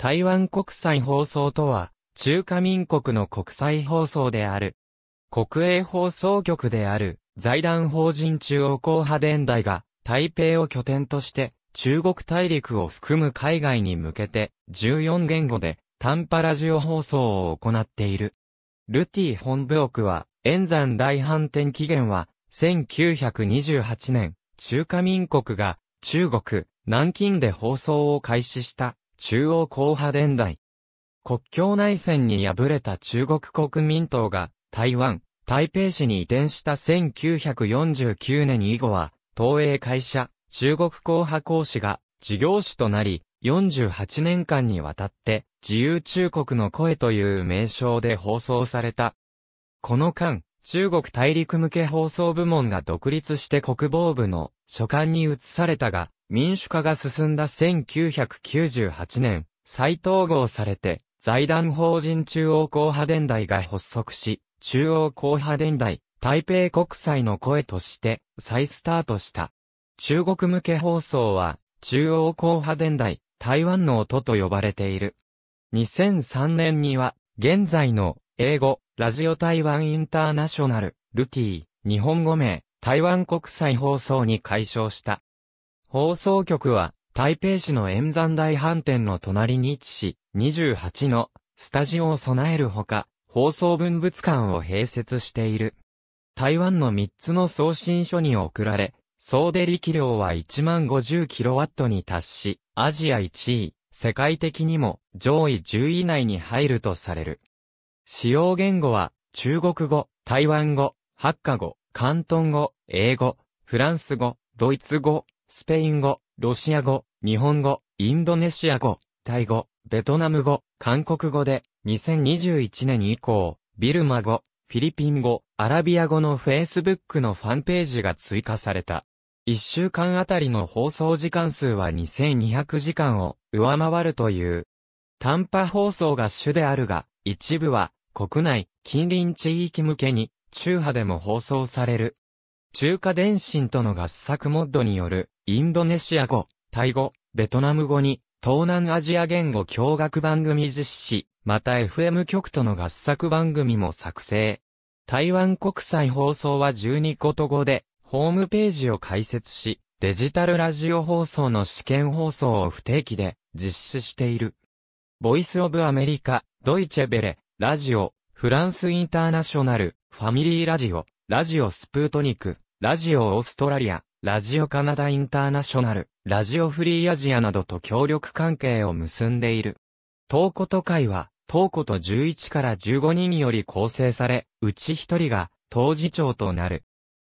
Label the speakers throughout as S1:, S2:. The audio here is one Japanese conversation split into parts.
S1: 台湾国際放送とは、中華民国の国際放送である。国営放送局である、財団法人中央広派伝台が、台北を拠点として、中国大陸を含む海外に向けて、14言語で、短波ラジオ放送を行っている。ルティ本部屋は、演山大反転期限は、1928年、中華民国が、中国、南京で放送を開始した中央公派伝来。国境内戦に敗れた中国国民党が台湾、台北市に移転した1949年以後は、東映会社、中国公派講師が事業主となり、48年間にわたって自由中国の声という名称で放送された。この間、中国大陸向け放送部門が独立して国防部の所管に移されたが、民主化が進んだ1998年、再統合されて、財団法人中央公派伝代が発足し、中央公派伝代、台北国際の声として、再スタートした。中国向け放送は、中央公派伝代、台湾の音と呼ばれている。2003年には、現在の、英語、ラジオ台湾インターナショナル、ルティ、日本語名、台湾国際放送に解消した。放送局は、台北市の円山大飯店の隣に位置し、28のスタジオを備えるほか、放送文物館を併設している。台湾の3つの送信所に送られ、総出力量は1万 50kW に達し、アジア1位、世界的にも上位10位以内に入るとされる。使用言語は、中国語、台湾語、ハッカ語、広東語、英語、フランス語、ドイツ語、スペイン語、ロシア語、日本語、インドネシア語、タイ語、ベトナム語、韓国語で、2021年以降、ビルマ語、フィリピン語、アラビア語の Facebook のファンページが追加された。1週間あたりの放送時間数は2200時間を上回るという。短波放送が主であるが、一部は国内、近隣地域向けに中波でも放送される。中華電信との合作モッドによるインドネシア語、タイ語、ベトナム語に、東南アジア言語教学番組実施、また FM 局との合作番組も作成。台湾国際放送は12個と語で、ホームページを開設し、デジタルラジオ放送の試験放送を不定期で実施している。ボイスオブアメリカ、ドイチェベレ、ラジオ、フランスインターナショナル、ファミリーラジオ、ラジオスプートニク、ラジオオーストラリア、ラジオカナダインターナショナル、ラジオフリーアジアなどと協力関係を結んでいる。東古都会は、東古と11から15人より構成され、うち1人が、当事長となる。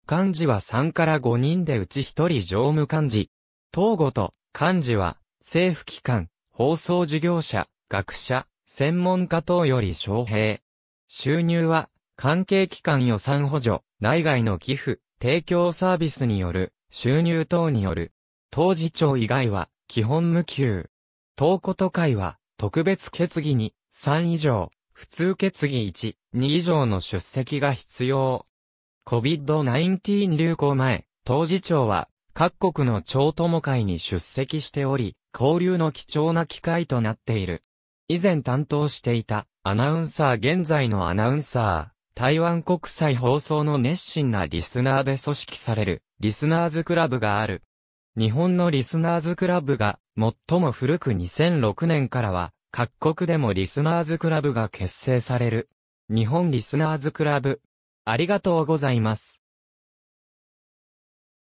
S1: 幹事は3から5人でうち1人常務幹事。東古と幹事は、政府機関、放送事業者、学者、専門家等より招聘。収入は、関係機関予算補助、内外の寄付、提供サービスによる収入等による。当事長以外は、基本無給。東古都会は、特別決議に、3以上、普通決議1、2以上の出席が必要。COVID-19 流行前、当事長は、各国の超友会に出席しており、交流の貴重な機会となっている。以前担当していた、アナウンサー現在のアナウンサー。台湾国際放送の熱心なリスナーで組織される、リスナーズクラブがある。日本のリスナーズクラブが、最も古く2006年からは、各国でもリスナーズクラブが結成される。日本リスナーズクラブ。ありがとうございます。